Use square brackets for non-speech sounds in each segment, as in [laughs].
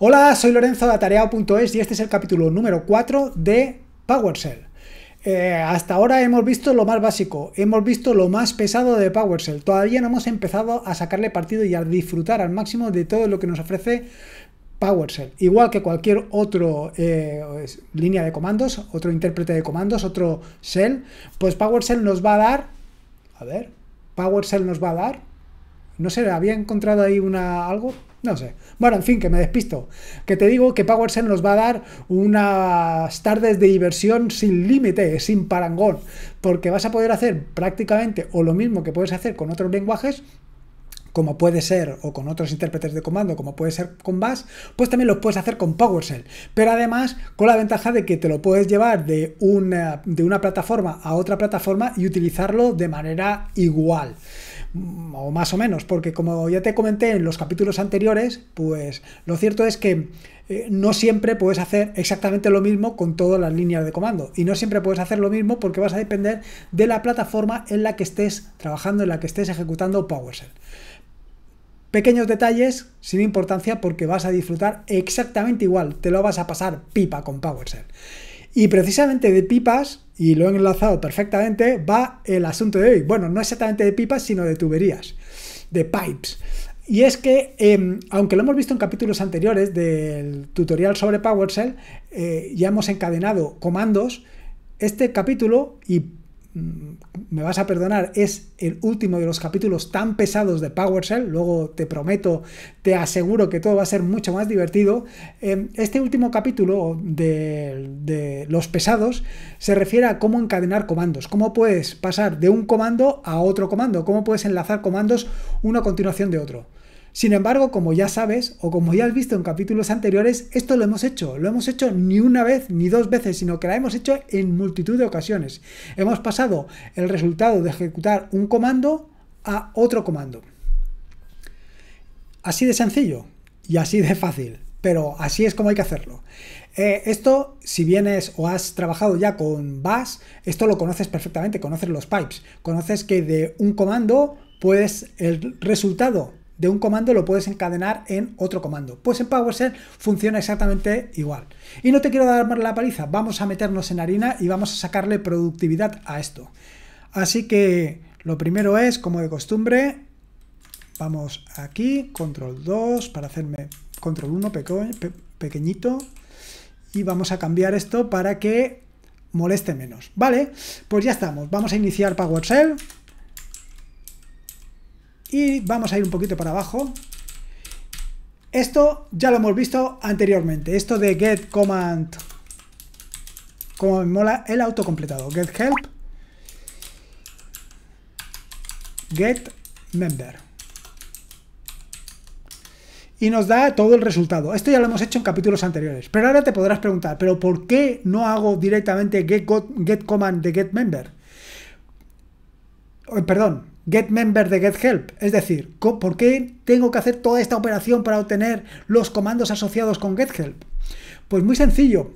Hola, soy Lorenzo de Atareado.es y este es el capítulo número 4 de PowerShell. Eh, hasta ahora hemos visto lo más básico, hemos visto lo más pesado de PowerShell. Todavía no hemos empezado a sacarle partido y a disfrutar al máximo de todo lo que nos ofrece PowerShell. Igual que cualquier otro eh, línea de comandos, otro intérprete de comandos, otro shell, pues PowerShell nos va a dar... A ver, PowerShell nos va a dar... No sé, había encontrado ahí una algo. No sé. Bueno, en fin, que me despisto. Que te digo que PowerShell nos va a dar unas tardes de diversión sin límite, eh, sin parangón, porque vas a poder hacer prácticamente o lo mismo que puedes hacer con otros lenguajes, como puede ser, o con otros intérpretes de comando, como puede ser con Bash, pues también lo puedes hacer con PowerShell. Pero además, con la ventaja de que te lo puedes llevar de de una plataforma a otra plataforma y utilizarlo de manera igual o más o menos, porque como ya te comenté en los capítulos anteriores, pues lo cierto es que eh, no siempre puedes hacer exactamente lo mismo con todas las líneas de comando y no siempre puedes hacer lo mismo porque vas a depender de la plataforma en la que estés trabajando, en la que estés ejecutando PowerShell. Pequeños detalles sin importancia porque vas a disfrutar exactamente igual, te lo vas a pasar pipa con PowerShell. Y precisamente de pipas, y lo he enlazado perfectamente, va el asunto de hoy. Bueno, no exactamente de pipas, sino de tuberías, de pipes. Y es que, em, aunque lo hemos visto en capítulos anteriores del tutorial sobre PowerShell, eh, ya hemos encadenado comandos, este capítulo y Mm, me vas a perdonar, es el último de los capítulos tan pesados de PowerShell, luego te prometo, te aseguro que todo va a ser mucho más divertido. Em, este último capítulo de, los pesados se refiere a cómo encadenar comandos, cómo puedes pasar de un comando a otro comando, cómo puedes enlazar comandos uno a continuación de otro. Sin embargo, como ya sabes o como ya has visto en capítulos anteriores, esto lo hemos hecho. Lo hemos hecho ni una vez ni dos veces, sino que la hemos hecho en multitud de ocasiones. Hemos pasado el resultado de ejecutar un comando a otro comando. Así de sencillo y así de fácil, pero así es como hay que hacerlo. Eh, esto, si vienes o has trabajado ya con Bash, esto lo conoces perfectamente, conoces los pipes, conoces que de un comando puedes el resultado de un comando lo puedes encadenar en otro comando. Pues en PowerShell funciona exactamente igual. Y no te quiero dar la paliza, vamos a meternos en harina y vamos a sacarle productividad a esto. Así que lo primero es, como de costumbre, vamos aquí, control 2 para hacerme control 1 pequeñito y vamos a cambiar esto para que moleste menos. Vale, pues ya estamos, vamos a iniciar PowerShell. Y vamos a ir un poquito para abajo. Esto ya lo hemos visto anteriormente. Esto de get command, como mola el autocompletado. Get help, get member. Y nos da todo el resultado. Esto ya lo hemos hecho en capítulos anteriores. Pero ahora te podrás preguntar, ¿pero por qué no hago directamente get, get command de get member? Eh, perdón, get member de get help. Es decir, ¿por qué tengo que hacer toda esta operación para obtener los comandos asociados con get help? Pues muy sencillo.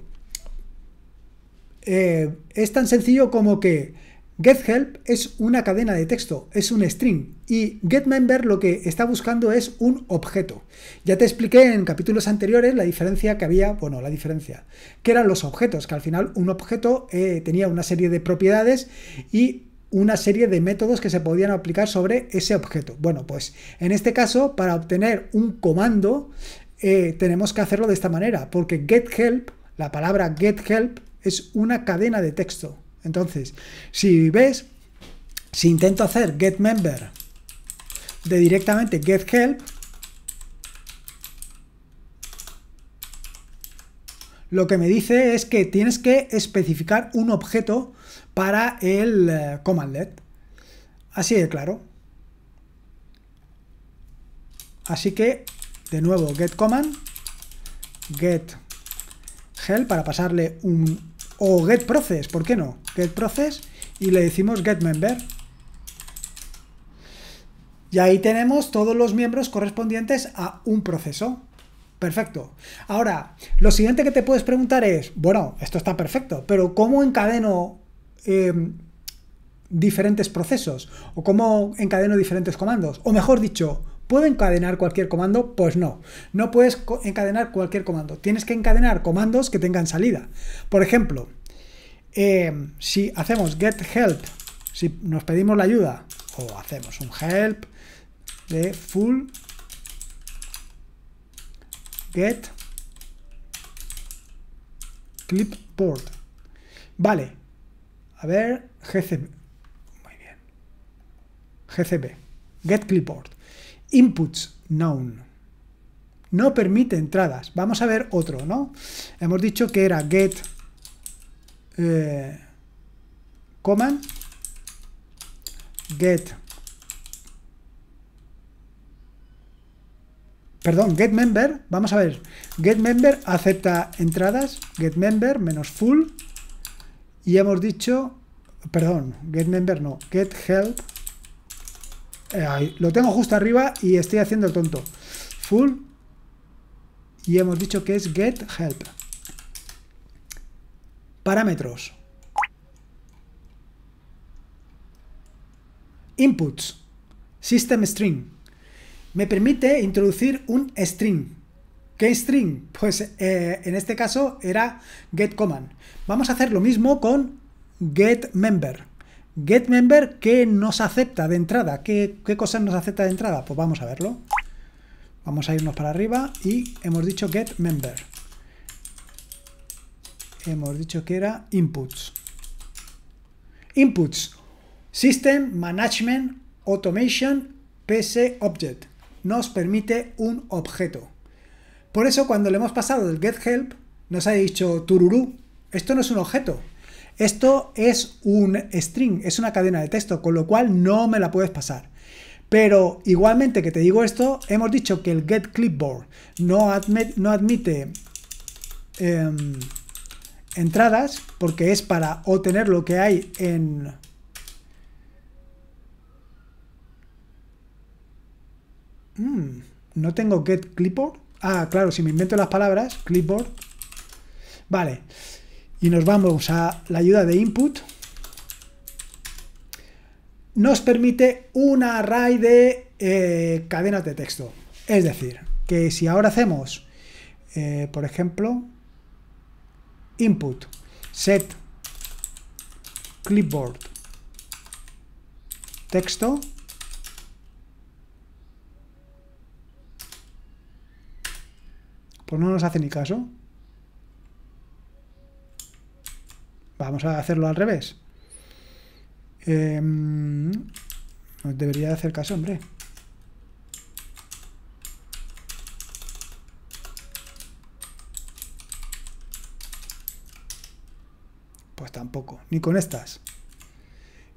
Eh, es tan sencillo como que getHelp es una cadena de texto, es un string, y getMember lo que está buscando es un objeto. Ya te expliqué en capítulos anteriores la diferencia que había, bueno, la diferencia, que eran los objetos, que al final un objeto eh, tenía una serie de propiedades y una serie de métodos que se podían aplicar sobre ese objeto. Bueno, pues en este caso, para obtener un comando, eh, tenemos que hacerlo de esta manera, porque getHelp, la palabra getHelp, es una cadena de texto. Entonces, si ves, si intento hacer getMember de directamente getHelp, lo que me dice es que tienes que especificar un objeto para el eh, commandlet. Así de claro. Así que, de nuevo, get command, get help para pasarle un... o get process, ¿por qué no? Get process y le decimos get member. Y ahí tenemos todos los miembros correspondientes a un proceso. Perfecto. Ahora, lo siguiente que te puedes preguntar es, bueno, esto está perfecto, pero ¿cómo encadeno Em, diferentes procesos o cómo encadeno diferentes comandos. O mejor dicho, ¿puedo encadenar cualquier comando? Pues no, no puedes encadenar cualquier comando. Tienes que encadenar comandos que tengan salida. Por ejemplo, em, si hacemos get help, si nos pedimos la ayuda o hacemos un help de full get clipboard. Vale, a ver, GCB. Muy bien. GCB. Get clipboard. Inputs, known, No permite entradas. Vamos a ver otro, ¿no? Hemos dicho que era get eh, command. Get. Perdón, get member. Vamos a ver. Get member acepta entradas. Get member menos full y hemos dicho, perdón, get member no, getHelp, help, eh, lo tengo justo arriba y estoy haciendo el tonto, full, y hemos dicho que es get help. Parámetros. Inputs. System string. Me permite introducir un string string? pues eh, en este caso era getCommand. Vamos a hacer lo mismo con getMember. GetMember, ¿qué nos acepta de entrada? ¿Qué, cosa nos acepta de entrada? Pues vamos a verlo. Vamos a irnos para arriba y hemos dicho getMember. Hemos dicho que era inputs. Inputs. System Management Automation PC Object. Nos permite un objeto. Por eso cuando le hemos pasado el get help, nos ha dicho tururú, esto no es un objeto, esto es un string, es una cadena de texto, con lo cual no me la puedes pasar. Pero igualmente que te digo esto, hemos dicho que el get clipboard no, no admite em, entradas porque es para obtener lo que hay en... Mm, no tengo get clipboard. Ah, claro, si me invento las palabras, clipboard. Vale. Y nos vamos a la ayuda de input. Nos permite un array de eh, cadenas de texto. Es decir, que si ahora hacemos, eh, por ejemplo, input set clipboard texto, Pues no nos hace ni caso. Vamos a hacerlo al revés. Em, nos debería hacer caso, hombre. Pues tampoco. Ni con estas.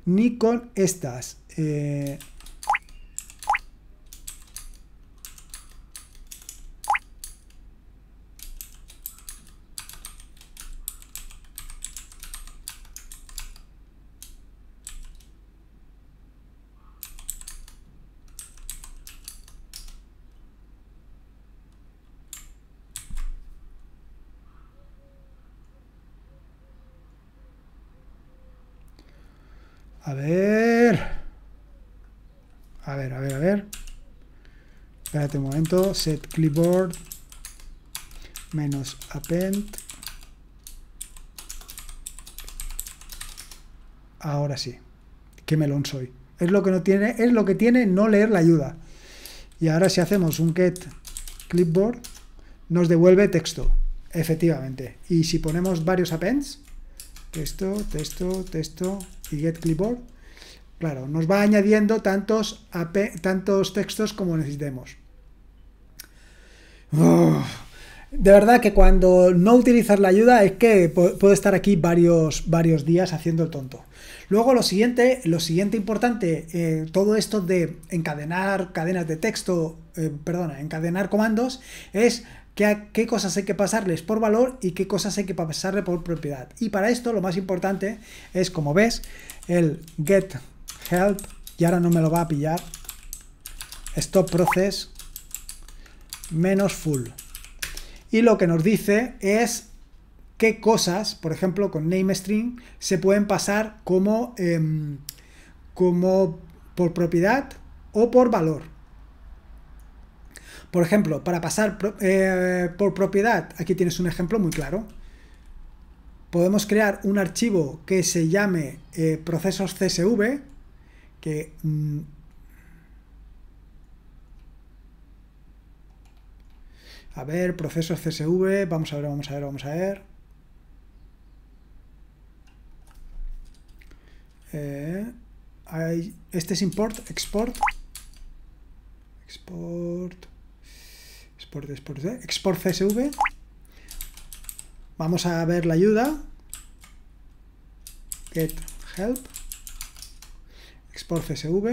Ni con estas. Eh, A ver. A ver, a ver, a ver. Espérate un momento. Set clipboard. Menos append. Ahora sí. Qué melón soy. Es lo que no tiene, es lo que tiene no leer la ayuda. Y ahora si hacemos un get clipboard, nos devuelve texto. Efectivamente. Y si ponemos varios appends, texto, texto, texto, y get clipboard, claro, nos va añadiendo tantos, tantos textos como necesitemos. de verdad que cuando no utilizas la ayuda es que puedo estar aquí varios, varios días haciendo el tonto. Luego lo siguiente, lo siguiente importante, eh, todo esto de encadenar cadenas de texto, eh, perdona, encadenar comandos, es qué, cosas hay que pasarles por valor y qué cosas hay que pasarle por propiedad. Y para esto lo más importante es, como ves, el get help, y ahora no me lo va a pillar, stop process menos full. Y lo que nos dice es qué cosas, por ejemplo, con name string se pueden pasar como, em, como por propiedad o por valor. Por ejemplo, para pasar eh, por propiedad, aquí tienes un ejemplo muy claro. Podemos crear un archivo que se llame eh, procesos CSV, que... Mm, a ver, procesos CSV, vamos a ver, vamos a ver, vamos a ver. Eh, este es import, export. Export. ¿eh? export, export CSV. Vamos a ver la ayuda. Get help. Export CSV.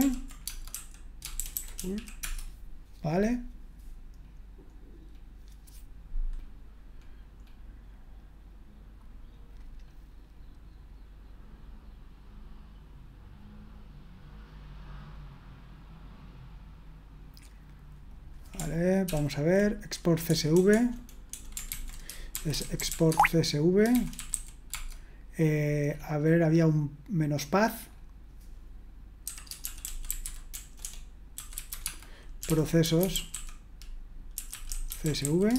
Vale. vamos a ver, export CSV, es export CSV, eh, a ver, había un menos path, procesos, CSV,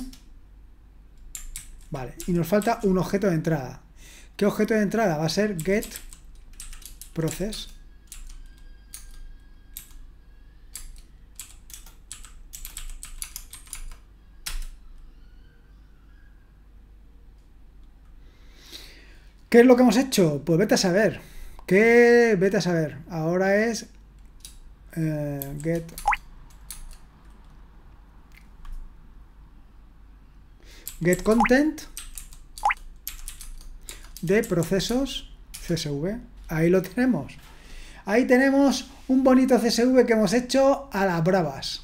vale, y nos falta un objeto de entrada, ¿qué objeto de entrada? Va a ser get process, ¿Qué es lo que hemos hecho? Pues vete a saber. ¿Qué? Vete a saber. Ahora es... Eh, get... Get content de procesos CSV. Ahí lo tenemos. Ahí tenemos un bonito CSV que hemos hecho a las bravas.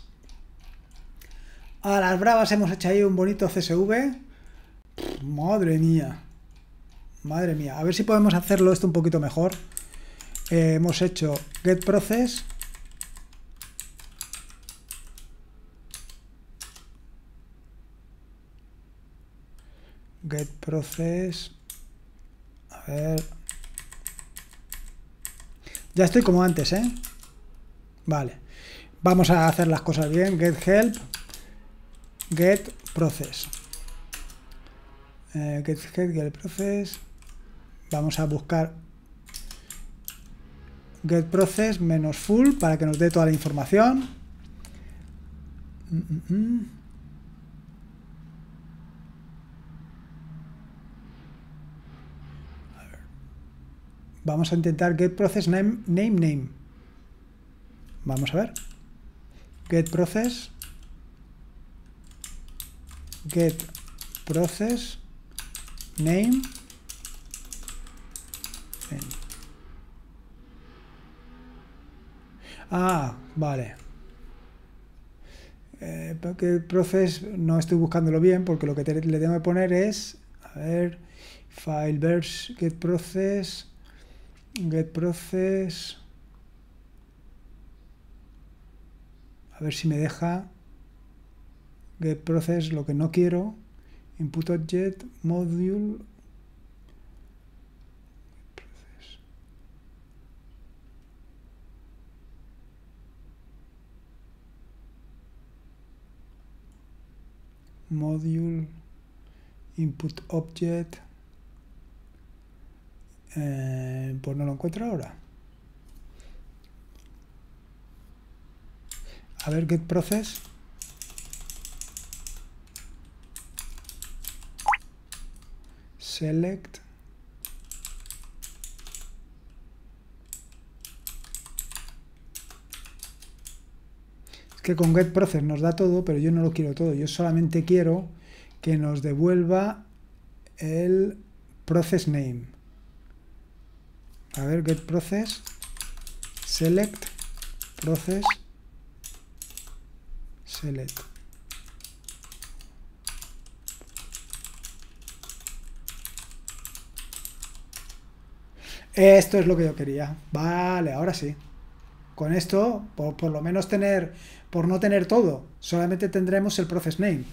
A las bravas hemos hecho ahí un bonito CSV. Madre mía. Madre mía, a ver si podemos hacerlo esto un poquito mejor. Eh, hemos hecho get process. Get process. A ver. Ya estoy como antes, ¿eh? Vale. Vamos a hacer las cosas bien. Get help. Get process. Eh, get help, get process. Vamos a buscar getProcess menos full para que nos dé toda la información. Vamos a intentar getProcessNameName. name, name name. Vamos a ver. getProcess process name Ah, vale. Eh, process no estoy buscándolo bien porque lo que le tengo que poner es a ver file Verse, get process get process a ver si me deja get process lo que no quiero input object module module input object eh, pues no lo encuentro ahora a ver get process select con getProcess nos da todo, pero yo no lo quiero todo. Yo solamente quiero que nos devuelva el process name. A ver, getProcess, select, process, select. Esto es lo que yo quería. Vale, ahora sí. Con esto, por, lo menos tener, por no tener todo, solamente tendremos el process name.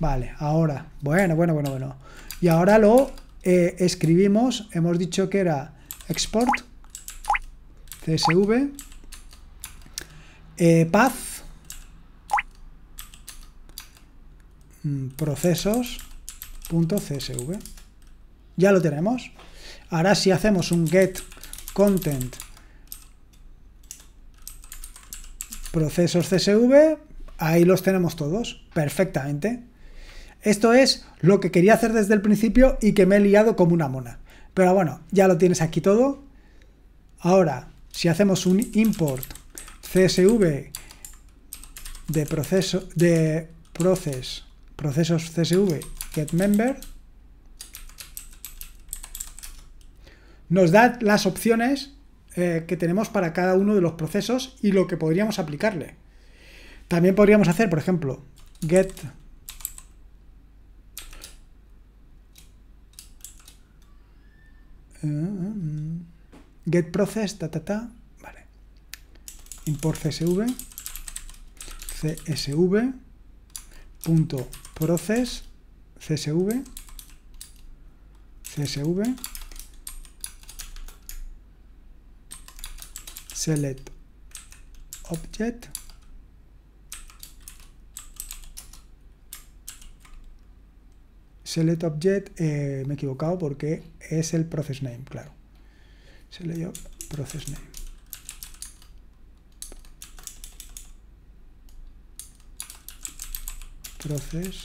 Vale, ahora, bueno, bueno, bueno, bueno. Y ahora lo eh, escribimos, hemos dicho que era export, csv, eh, path, mm, procesos.csv. Ya lo tenemos. Ahora si hacemos un get content procesos CSV, ahí los tenemos todos, perfectamente. Esto es lo que quería hacer desde el principio y que me he liado como una mona. Pero bueno, ya lo tienes aquí todo. Ahora, si hacemos un import CSV de proceso de procesos CSV getMember, nos da las opciones eh, que tenemos para cada uno de los procesos y lo que podríamos aplicarle. También podríamos hacer, por ejemplo, get get process, ta ta ta, vale. Import csv, csv, punto process, csv, csv, select object select object eh, me he equivocado porque es el process name claro select process name process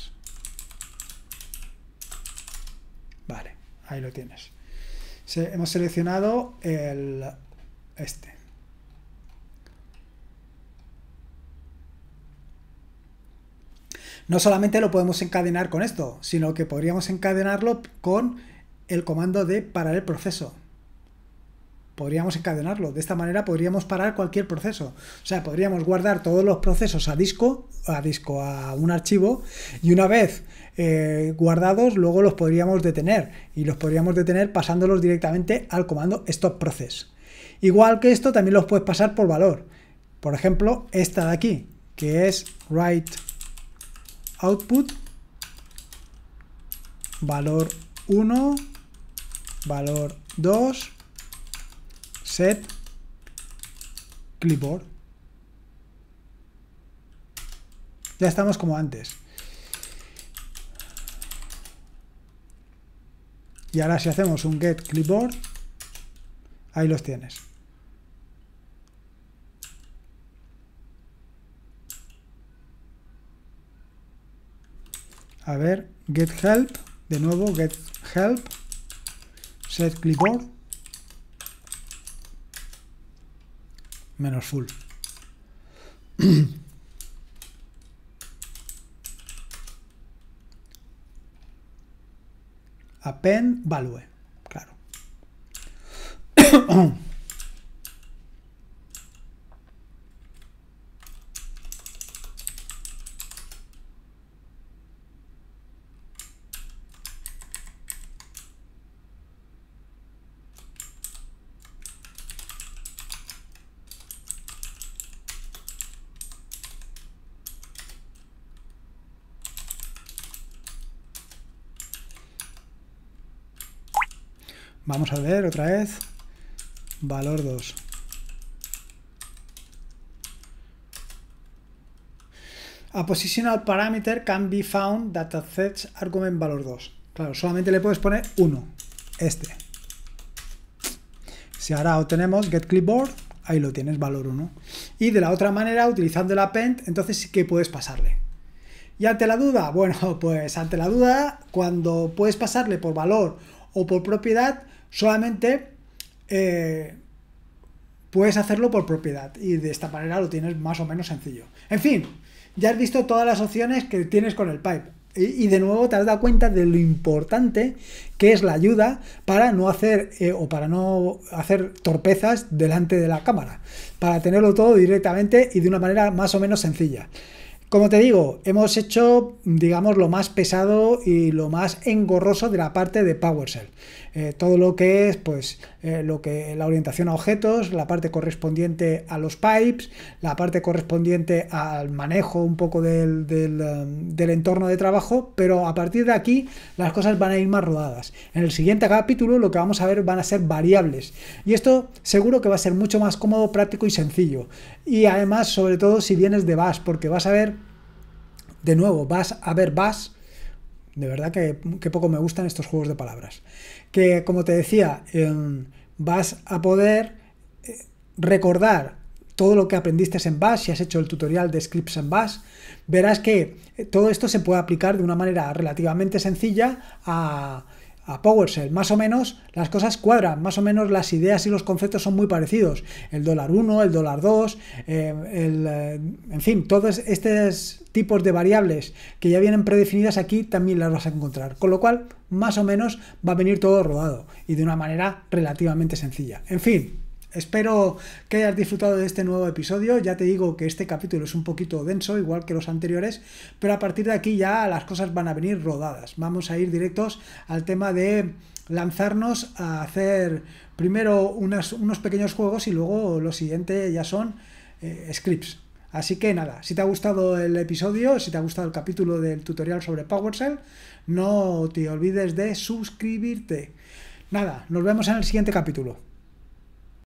vale ahí lo tienes hemos seleccionado el este No solamente lo podemos encadenar con esto, sino que podríamos encadenarlo con el comando de parar el proceso. Podríamos encadenarlo. De esta manera podríamos parar cualquier proceso. O sea, podríamos guardar todos los procesos a disco, a disco, a un archivo, y una vez eh, guardados, luego los podríamos detener. Y los podríamos detener pasándolos directamente al comando stop process. Igual que esto, también los puedes pasar por valor. Por ejemplo, esta de aquí, que es write output valor 1, valor 2, set clipboard. Ya estamos como antes. Y ahora si hacemos un get clipboard, ahí los tienes. A ver, get help, de nuevo, get help, set clipboard, menos full. [coughs] append value, claro. [coughs] Vamos a ver otra vez. Valor 2. A positional parameter can be found sets argument valor 2. Claro, solamente le puedes poner 1. Este. Si ahora obtenemos get clipboard, ahí lo tienes, valor 1. Y de la otra manera, utilizando el append, entonces sí que puedes pasarle. Y ante la duda, [laughs] bueno, pues ante la duda, cuando puedes pasarle por valor o por propiedad, Solamente eh, puedes hacerlo por propiedad y de esta manera lo tienes más o menos sencillo. En fin, ya has visto todas las opciones que tienes con el pipe. Y, de nuevo te has dado cuenta de lo importante que es la ayuda para no hacer eh, o para no hacer torpezas delante de la cámara, para tenerlo todo directamente y de una manera más o menos sencilla. Como te digo, hemos hecho, digamos, lo más pesado y lo más engorroso de la parte de PowerShell. Eh, todo lo que es pues eh, lo que la orientación a objetos, la parte correspondiente a los pipes, la parte correspondiente al manejo un poco um, del, entorno de trabajo, pero a partir de aquí las cosas van a ir más rodadas. En el siguiente capítulo lo que vamos a ver van a ser variables y esto seguro que va a ser mucho más cómodo, práctico y sencillo. Y además, sobre todo si vienes de BAS, porque vas a ver, de nuevo, vas a ver BAS de verdad que, poco me gustan estos juegos de palabras. Que, como te decía, em, vas a poder eh, recordar todo lo que aprendiste en Bash, si has hecho el tutorial de scripts en Bash, verás que eh, todo esto se puede aplicar de una manera relativamente sencilla a, a PowerShell. Más o menos las cosas cuadran, más o menos las ideas y los conceptos son muy parecidos. El dólar 1, el dólar 2, em, eh, en fin, todos estas tipos de variables que ya vienen predefinidas aquí también las vas a encontrar. Con lo cual, más o menos va a venir todo rodado y de una manera relativamente sencilla. En fin, Espero que hayas disfrutado de este nuevo episodio. Ya te digo que este capítulo es un poquito denso, igual que los anteriores, pero a partir de aquí ya las cosas van a venir rodadas. Vamos a ir directos al tema de lanzarnos a hacer primero unos pequeños juegos y luego lo siguiente ya son eh, scripts. Así que nada, si te ha gustado el episodio, si te ha gustado el capítulo del tutorial sobre PowerShell, no te olvides de suscribirte. Nada, nos vemos en el siguiente capítulo.